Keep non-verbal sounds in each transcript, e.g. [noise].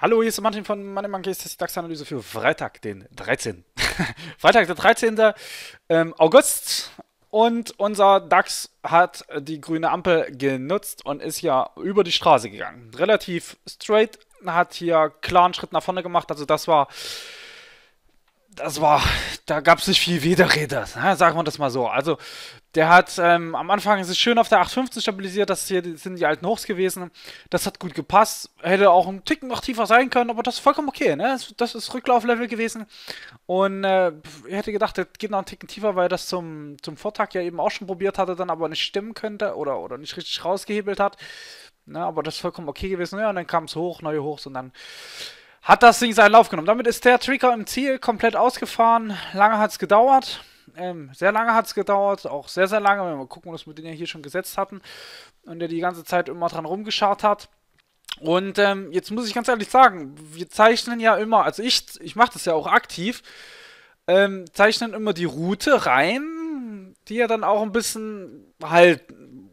Hallo, hier ist Martin von Money das ist die DAX-Analyse für Freitag, den 13. [laughs] Freitag, der 13. Ähm, August. Und unser DAX hat die grüne Ampel genutzt und ist ja über die Straße gegangen. Relativ straight, hat hier klaren Schritt nach vorne gemacht. Also das war, das war da gab es nicht viel Widerrede, ne? sagen wir das mal so. Also, der hat ähm, am Anfang ist es schön auf der 8.15 stabilisiert, das hier sind die alten Hochs gewesen. Das hat gut gepasst, hätte auch ein Ticken noch tiefer sein können, aber das ist vollkommen okay, ne? Das, das ist Rücklauflevel gewesen. Und äh, ich hätte gedacht, das geht noch einen Ticken tiefer, weil das zum, zum Vortag ja eben auch schon probiert hatte, dann aber nicht stimmen könnte oder, oder nicht richtig rausgehebelt hat. Ne? Aber das ist vollkommen okay gewesen. Ja, und dann kam es hoch, neue Hochs und dann hat das Ding seinen Lauf genommen. Damit ist der Trigger im Ziel komplett ausgefahren. Lange hat es gedauert. Ähm, sehr lange hat es gedauert, auch sehr, sehr lange. Mal gucken, was wir den ja hier schon gesetzt hatten und der die ganze Zeit immer dran rumgescharrt hat. Und ähm, jetzt muss ich ganz ehrlich sagen, wir zeichnen ja immer, also ich, ich mache das ja auch aktiv, ähm, zeichnen immer die Route rein, die ja dann auch ein bisschen halt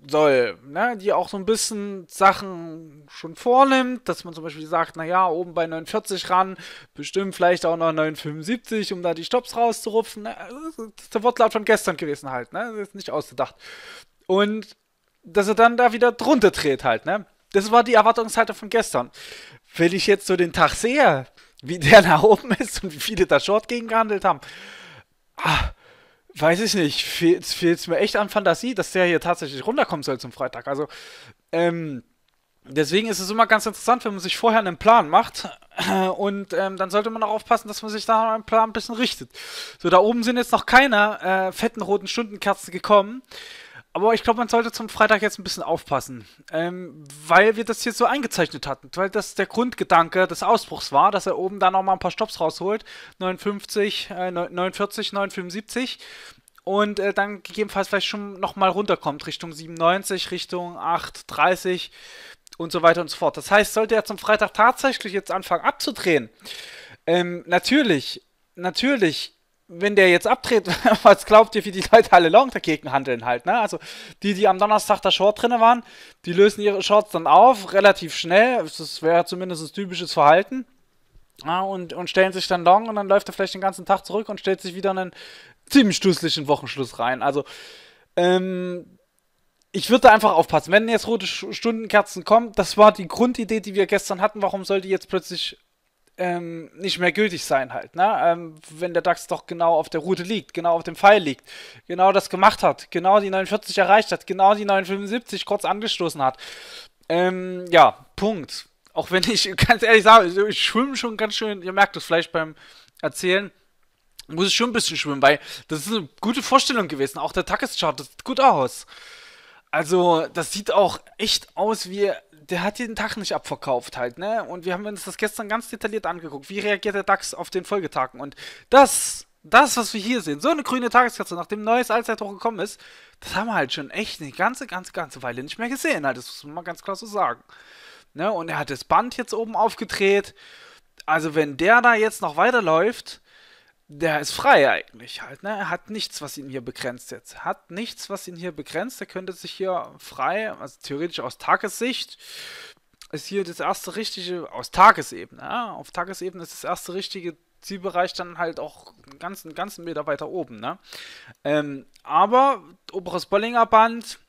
soll, ne? die auch so ein bisschen Sachen schon vornimmt, dass man zum Beispiel sagt, naja, oben bei 49 ran, bestimmt vielleicht auch noch 975, um da die Stops rauszurupfen. Ne? Also, das ist der Wortlaut von gestern gewesen halt, ne? Das ist nicht ausgedacht. Und dass er dann da wieder drunter dreht halt, ne? Das war die Erwartungshaltung von gestern. Wenn ich jetzt so den Tag sehe, wie der [laughs] nach oben ist und wie viele da Short gegen gehandelt haben, ah, weiß ich nicht, fehlt es mir echt an Fantasie, dass der hier tatsächlich runterkommen soll zum Freitag. Also, ähm, deswegen ist es immer ganz interessant, wenn man sich vorher einen Plan macht. [clears throat] Und ähm, dann sollte man auch aufpassen, dass man sich da einen Plan ein bisschen richtet. So, da oben sind jetzt noch keine äh, fetten roten Stundenkerzen gekommen. Aber ich glaube, man sollte zum Freitag jetzt ein bisschen aufpassen, ähm, weil wir das hier so eingezeichnet hatten, weil das der Grundgedanke des Ausbruchs war, dass er oben da nochmal ein paar Stops rausholt, 59, äh, 49, 975 und äh, dann gegebenenfalls vielleicht schon nochmal runterkommt, Richtung 97, Richtung 830 und so weiter und so fort. Das heißt, sollte er zum Freitag tatsächlich jetzt anfangen abzudrehen, ähm, natürlich, natürlich wenn der jetzt abtritt, [laughs] was glaubt ihr, wie die Leute alle long dagegen handeln halt, ne? Also die, die am Donnerstag da Short drin waren, die lösen ihre Shorts dann auf, relativ schnell. Das wäre zumindest ein typisches Verhalten. Ja, und, und stellen sich dann long und dann läuft er vielleicht den ganzen Tag zurück und stellt sich wieder einen ziemlich stusslichen Wochenschluss rein. Also, ähm, ich würde da einfach aufpassen. Wenn jetzt rote Stundenkerzen kommen, das war die Grundidee, die wir gestern hatten. Warum sollte jetzt plötzlich ähm, nicht mehr gültig sein halt, ne? Ähm, wenn der DAX doch genau auf der Route liegt, genau auf dem Pfeil liegt, genau das gemacht hat, genau die 49 erreicht hat, genau die 975 kurz angestoßen hat. Ähm, ja, Punkt. Auch wenn ich [laughs] ganz ehrlich sage, ich, ich schwimme schon ganz schön, ihr merkt das vielleicht beim Erzählen, muss ich schon ein bisschen schwimmen, weil das ist eine gute Vorstellung gewesen. Auch der Tageschart, das sieht gut aus. Also, das sieht auch echt aus wie der hat jeden Tag nicht abverkauft halt, ne? Und wir haben uns das gestern ganz detailliert angeguckt. Wie reagiert der DAX auf den Folgetagen? Und das, das, was wir hier sehen, so eine grüne Tageskasse, nachdem neues Allzeithoch gekommen ist, das haben wir halt schon echt eine ganze, ganze, ganze Weile nicht mehr gesehen halt. Das muss man mal ganz klar so sagen. Ne? Und er hat das Band jetzt oben aufgedreht. Also wenn der da jetzt noch weiterläuft, der ist frei eigentlich halt, ne? Er hat nichts, was ihn hier begrenzt jetzt. Hat nichts, was ihn hier begrenzt. Er könnte sich hier frei, also theoretisch aus Tagessicht, ist hier das erste richtige, aus Tagesebene, ja? auf Tagesebene ist das erste richtige Zielbereich dann halt auch einen ganzen, ganzen Meter weiter oben, ne? Ähm, aber oberes Bollinger Band,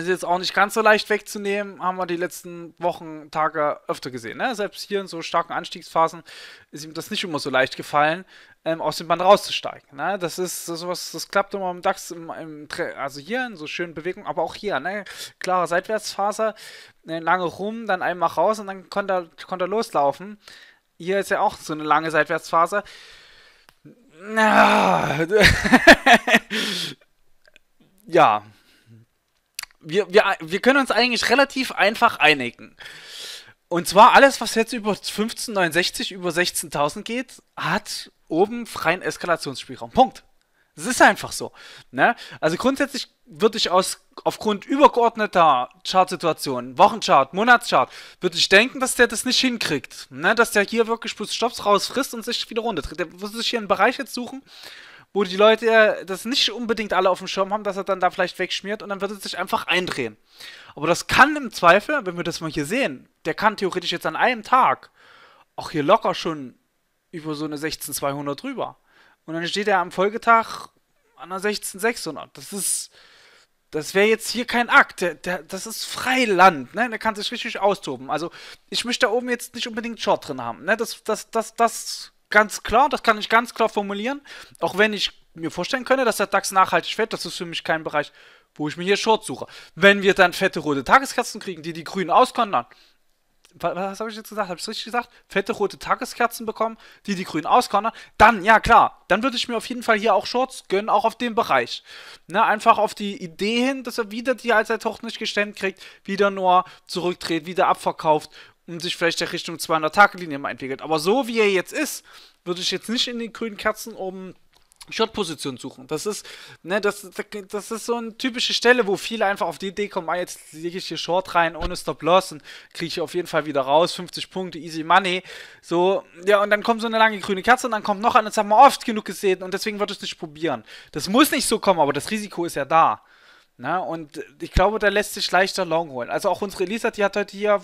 ist jetzt auch nicht ganz so leicht wegzunehmen, haben wir die letzten Wochen, Tage öfter gesehen. Ne? Selbst hier in so starken Anstiegsphasen ist ihm das nicht immer so leicht gefallen, ähm, aus dem Band rauszusteigen. Ne? Das ist sowas, das klappt immer im DAX, im, im, also hier in so schönen Bewegungen, aber auch hier, ne? klare Seitwärtsphase, ne? lange rum, dann einmal raus und dann konnte er, konnte er loslaufen. Hier ist ja auch so eine lange Seitwärtsphase. [laughs] ja wir, wir, wir können uns eigentlich relativ einfach einigen. Und zwar alles, was jetzt über 1569, über 16.000 geht, hat oben freien Eskalationsspielraum. Punkt. Es ist einfach so. Ne? Also grundsätzlich würde ich aus, aufgrund übergeordneter Chartsituationen, Wochenchart, Monatschart, würde ich denken, dass der das nicht hinkriegt. Ne? Dass der hier wirklich bloß Stopps rausfrisst und sich wieder runter tritt. Der würde sich hier einen Bereich jetzt suchen, wo die Leute äh, das nicht unbedingt alle auf dem Schirm haben, dass er dann da vielleicht wegschmiert und dann wird es sich einfach eindrehen. Aber das kann im Zweifel, wenn wir das mal hier sehen, der kann theoretisch jetzt an einem Tag auch hier locker schon über so eine 16200 drüber. Und dann steht er am Folgetag an einer 16600. Das ist das wäre jetzt hier kein Akt. Der, der, das ist Freiland, ne? Der kann sich richtig austoben. Also, ich möchte da oben jetzt nicht unbedingt Short drin haben, ne? Das, das, das, das ganz klar, das kann ich ganz klar formulieren. Auch wenn ich mir vorstellen könnte, dass der DAX nachhaltig fällt, das ist für mich kein Bereich, wo ich mir hier Short suche. Wenn wir dann fette rote Tageskerzen kriegen, die die Grünen auskontern, was, was habe ich jetzt gesagt? Habe ich es richtig gesagt? Fette rote Tageskerzen bekommen, die die Grünen auskontern, dann, ja klar, dann würde ich mir auf jeden Fall hier auch Shorts gönnen, auch auf dem Bereich. Ne, einfach auf die Idee hin, dass er wieder die Allzeithoch nicht gestemmt kriegt, wieder nur zurückdreht, wieder abverkauft und sich vielleicht der Richtung 200 Tage Linie mal entwickelt. Aber so wie er jetzt ist, würde ich jetzt nicht in den grünen Kerzen oben Shot-Position suchen. Das ist, ne, das, das ist so eine typische Stelle, wo viele einfach auf die Idee kommen, ah, jetzt lege ich hier Short rein ohne Stop-Loss und kriege ich auf jeden Fall wieder raus, 50 Punkte, easy money. So, ja, und dann kommt so eine lange grüne Kerze und dann kommt noch eine, das haben wir oft genug gesehen und deswegen würde ich es nicht probieren. Das muss nicht so kommen, aber das Risiko ist ja da. Ne? Und ich glaube, da lässt sich leichter Long holen. Also auch unsere Elisa, die hat heute hier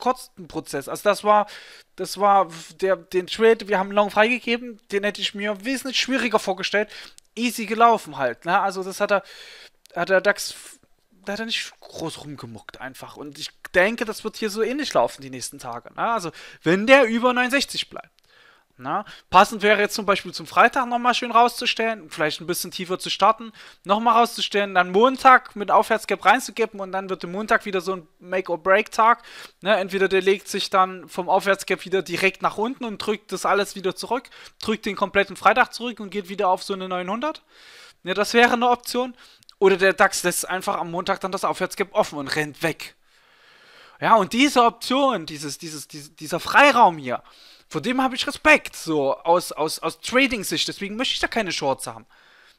Kostenprozess. Also das war, das war der, den Trade, wir haben Long freigegeben, den hätte ich mir wesentlich schwieriger vorgestellt. Easy gelaufen halt. Ne? Also das hat er, hat er DAX, da hat er nicht groß rumgemuckt einfach. Und ich denke, das wird hier so ähnlich laufen die nächsten Tage. Ne? Also wenn der über 69 bleibt. Na? Passend wäre jetzt zum Beispiel zum Freitag nochmal schön rauszustellen, vielleicht ein bisschen tiefer zu starten, nochmal rauszustellen, dann Montag mit Aufwärtsgap reinzukippen und dann wird der Montag wieder so ein Make-or-Break-Tag. Ne? Entweder der legt sich dann vom Aufwärtsgap wieder direkt nach unten und drückt das alles wieder zurück, drückt den kompletten Freitag zurück und geht wieder auf so eine 900. Ne, das wäre eine Option. Oder der DAX lässt einfach am Montag dann das Aufwärtsgap offen und rennt weg. Ja, und diese Option, dieses, dieses, dieses dieser Freiraum hier, vor dem habe ich Respekt, so aus, aus, aus Trading-Sicht. Deswegen möchte ich da keine Shorts haben.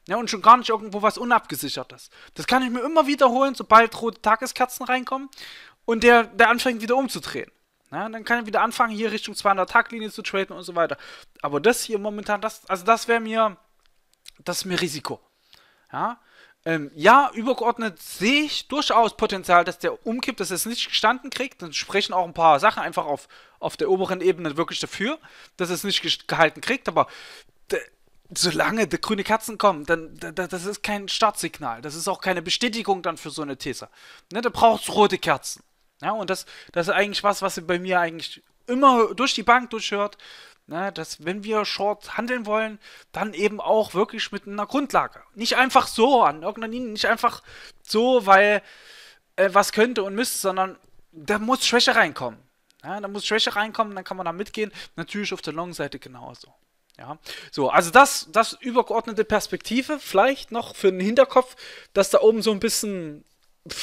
Ja, und schon gar nicht irgendwo was Unabgesichertes. Das kann ich mir immer wiederholen, sobald rote Tageskerzen reinkommen und der, der anfängt wieder umzudrehen. Ja, dann kann ich wieder anfangen, hier Richtung 200-Tag-Linie zu traden und so weiter. Aber das hier momentan, das, also das wäre mir, das ist mir Risiko. Ja, ähm, ja, übergeordnet sehe ich durchaus Potenzial, dass der umkippt, dass er es nicht gestanden kriegt. Dann sprechen auch ein paar Sachen einfach auf, auf der oberen Ebene wirklich dafür, dass er es nicht gehalten kriegt. Aber solange die grüne Katzen kommen, dann das ist kein Startsignal. Das ist auch keine Bestätigung dann für so eine These. Ne, da braucht es rote Kerzen. Ja, und das, das ist eigentlich was, was bei mir eigentlich immer durch die Bank durchhört. Ne, dass wenn wir Short handeln wollen, dann eben auch wirklich mit einer Grundlage. Nicht einfach so an irgendeiner Linie, nicht einfach so, weil äh, was könnte und müsste, sondern da muss Schwäche reinkommen. Ja, da muss Schwäche reinkommen, dann kann man da mitgehen. Natürlich auf der Long-Seite genauso. Ja, so, also das, das übergeordnete Perspektive, vielleicht noch für den Hinterkopf, dass da oben so ein bisschen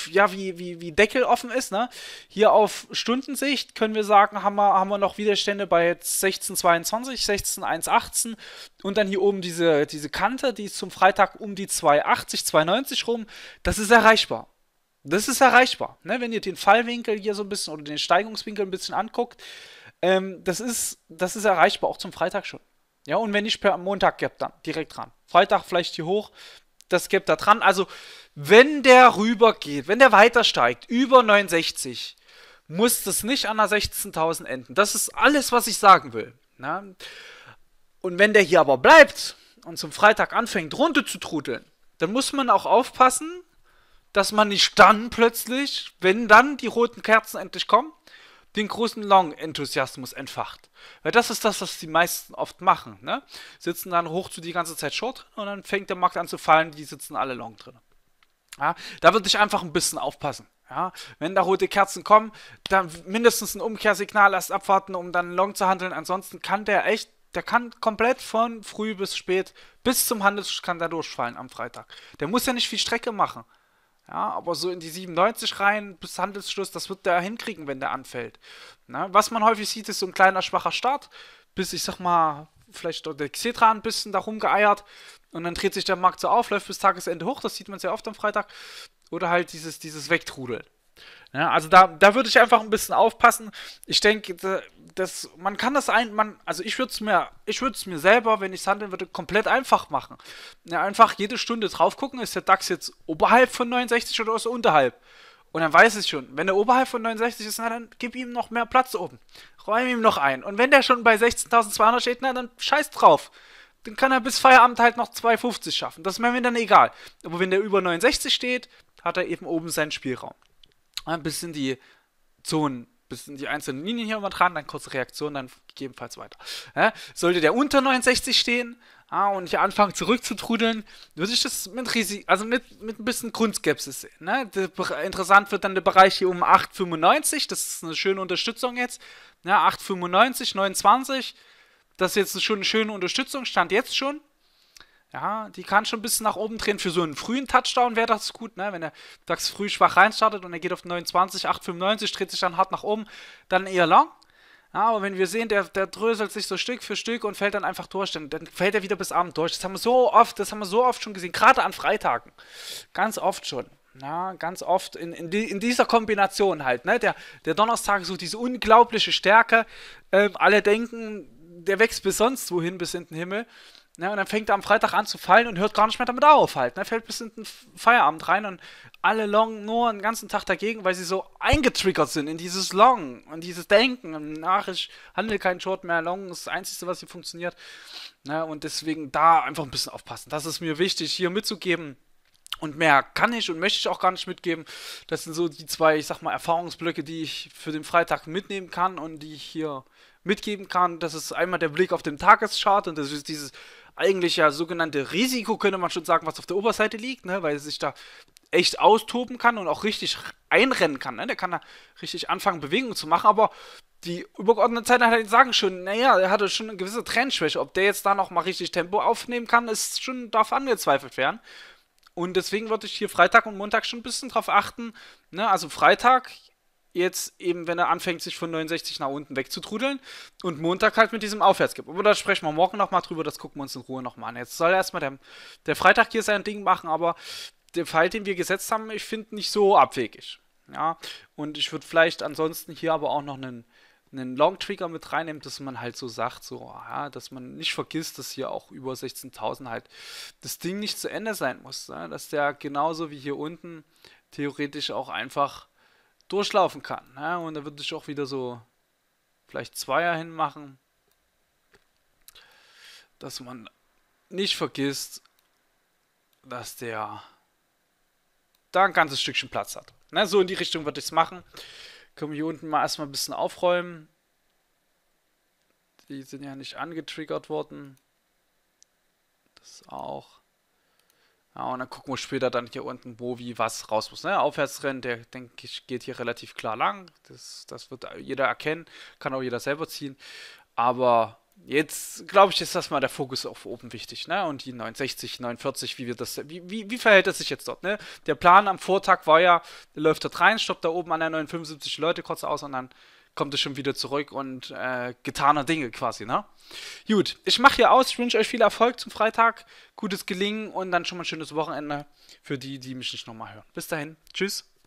ja, wie, wie, wie Deckel offen ist. Ne? Hier auf Stundensicht können wir sagen, haben wir, haben wir noch Widerstände bei 16,22, 16,118 und dann hier oben diese, diese Kante, die ist zum Freitag um die 2,80, 2,90 rum. Das ist erreichbar. Das ist erreichbar. Ne? Wenn ihr den Fallwinkel hier so ein bisschen oder den Steigungswinkel ein bisschen anguckt, ähm, das, ist, das ist erreichbar, auch zum Freitag schon. Ja, und wenn nicht per Montag, gebt dann direkt ran. Freitag vielleicht hier hoch, das gebt da dran. Also wenn der rübergeht, wenn der weiter steigt, über 69, muss das nicht an der 16.000 enden. Das ist alles, was ich sagen will. Na? Ne? Und wenn der hier aber bleibt und zum Freitag anfängt, runter zu trudeln, dann muss man auch aufpassen, dass man nicht dann plötzlich, wenn dann die roten Kerzen endlich kommen, den großen Long-Enthusiasmus entfacht. Weil das ist das, was die meisten oft machen. Ne? Sitzen dann hoch zu die ganze Zeit Short drin und dann fängt der Markt an zu fallen, die sitzen alle Long drin. Ja, da würde ich einfach ein bisschen aufpassen. Ja, wenn da rote Kerzen kommen, dann mindestens ein Umkehrsignal erst abwarten, um dann long zu handeln. Ansonsten kann der echt, der kann komplett von früh bis spät bis zum Handelstisch kann der durchfallen am Freitag. Der muss ja nicht viel Strecke machen. Ja, aber so in die 97 rein bis Handelsschluss, das wird der hinkriegen, wenn der anfällt. Na, was man häufig sieht, ist so ein kleiner, schwacher Start, bis ich sag mal, vielleicht der Xetra ein bisschen darum geeiert, und dann dreht sich der Markt so auf, läuft bis Tagesende hoch, das sieht man sehr oft am Freitag. Oder halt dieses, dieses Wegtrudeln. Ja, also da, da würde ich einfach ein bisschen aufpassen. Ich denke, das, man kann das ein, man, also ich würde es mir, ich würde es mir selber, wenn ich es handeln würde, komplett einfach machen. Ja, einfach jede Stunde drauf gucken, ist der DAX jetzt oberhalb von 69 oder ist er unterhalb? Und dann weiß ich schon, wenn er oberhalb von 69 ist, na, dann gib ihm noch mehr Platz oben. Räum ihm noch ein. Und wenn der schon bei 16.200 steht, na, dann scheiß drauf dann kann er bis Feierabend halt noch 2,50 schaffen. Das ist mir dann egal. Aber wenn der über 69 steht, hat er eben oben seinen Spielraum. Ein bisschen die Zonen, bis in die einzelnen Linien hier immer dran, dann kurze Reaktion, dann gegebenenfalls weiter. Ja? Sollte der unter 69 stehen ah, und hier anfangen zurückzutrudeln, würde ich das mit, Risi also mit, mit ein bisschen Grundskepsis sehen. Ne? Interessant wird dann der Bereich hier um 8,95, das ist eine schöne Unterstützung jetzt. Ja, 8,95, 29 das ist jetzt schon eine schöne Unterstützung, stand jetzt schon. Ja, die kann schon ein bisschen nach oben drehen. Für so einen frühen Touchdown wäre das gut, ne? Wenn er DAX früh schwach reinstartet und er geht auf 29, 8,95, dreht sich dann hart nach oben, dann eher lang. Ja, aber wenn wir sehen, der, der dröselt sich so Stück für Stück und fällt dann einfach durch, dann, dann fällt er wieder bis Abend durch. Das haben wir so oft, das haben wir so oft schon gesehen, gerade an Freitagen. Ganz oft schon. Ja, ganz oft in, in, die, in, dieser Kombination halt. Ne? Der, der Donnerstag sucht diese unglaubliche Stärke. Ähm, alle denken, der wächst bis sonst wohin, bis in den Himmel. Ne? Und dann fängt er am Freitag an zu fallen und hört gar nicht mehr damit auf halt. Ne? Fällt bis in den Feierabend rein und alle longen nur einen ganzen Tag dagegen, weil sie so eingetriggert sind in dieses Long und dieses Denken. Und nach, ich handle keinen Short mehr, Long ist das Einzige, was hier funktioniert. Ne? Und deswegen da einfach ein bisschen aufpassen. Das ist mir wichtig, hier mitzugeben. Und mehr kann ich und möchte ich auch gar nicht mitgeben. Das sind so die zwei, ich sag mal, Erfahrungsblöcke, die ich für den Freitag mitnehmen kann und die ich hier mitgeben kann. Das ist einmal der Blick auf den Tageschart und das ist dieses eigentliche sogenannte Risiko, könnte man schon sagen, was auf der Oberseite liegt, ne? weil es sich da echt austoben kann und auch richtig einrennen kann. Ne? Der kann da richtig anfangen, Bewegungen zu machen, aber die übergeordneten Zeiten sagen schon, naja, er hatte schon eine gewisse Trendschwäche. Ob der jetzt da noch mal richtig Tempo aufnehmen kann, ist schon darf angezweifelt werden. Und deswegen würde ich hier Freitag und Montag schon ein bisschen drauf achten. Ne? Also Freitag jetzt eben, wenn er anfängt, sich von 69 nach unten wegzutrudeln und Montag halt mit diesem Aufwärtskip. Aber da sprechen wir morgen nochmal drüber, das gucken wir uns in Ruhe nochmal an. Jetzt soll erstmal der, der Freitag hier sein Ding machen, aber der Fall, den wir gesetzt haben, ich finde nicht so abwegig. Ja, und ich würde vielleicht ansonsten hier aber auch noch einen, einen Long Trigger mit reinnehmen, dass man halt so sagt, so, ja, dass man nicht vergisst, dass hier auch über 16.000 halt das Ding nicht zu Ende sein muss. Ne? Dass der genauso wie hier unten theoretisch auch einfach durchlaufen kann. Ja? Ne? Und da würde ich auch wieder so vielleicht Zweier hinmachen, dass man nicht vergisst, dass der da ein ganzes Stückchen Platz hat. Na, ne? so in die Richtung würde ich es machen. Können wir hier unten mal erstmal ein bisschen aufräumen. Die sind ja nicht angetriggert worden. Das auch. Ja, und dann gucken wir später dann hier unten, wo wie was raus muss. Ne? Aufwärtsrennen, der denke ich, geht hier relativ klar lang. Das, das wird jeder erkennen, kann auch jeder selber ziehen. Aber jetzt glaube ich, ist das mal der Fokus auf oben wichtig, ne? Und die 69, 49, wie wir das, wie, wie, wie verhält es sich jetzt dort, ne? Der Plan am Vortag war ja, läuft dort rein, stoppt da oben an der 79 Leute kurz aus und dann kommt es schon wieder zurück und äh, getaner Dinge quasi, ne? Gut, ich mache hier aus, ich wünsche euch viel Erfolg zum Freitag, gutes Gelingen und dann schon mal ein schönes Wochenende für die, die mich nicht nochmal hören. Bis dahin, tschüss.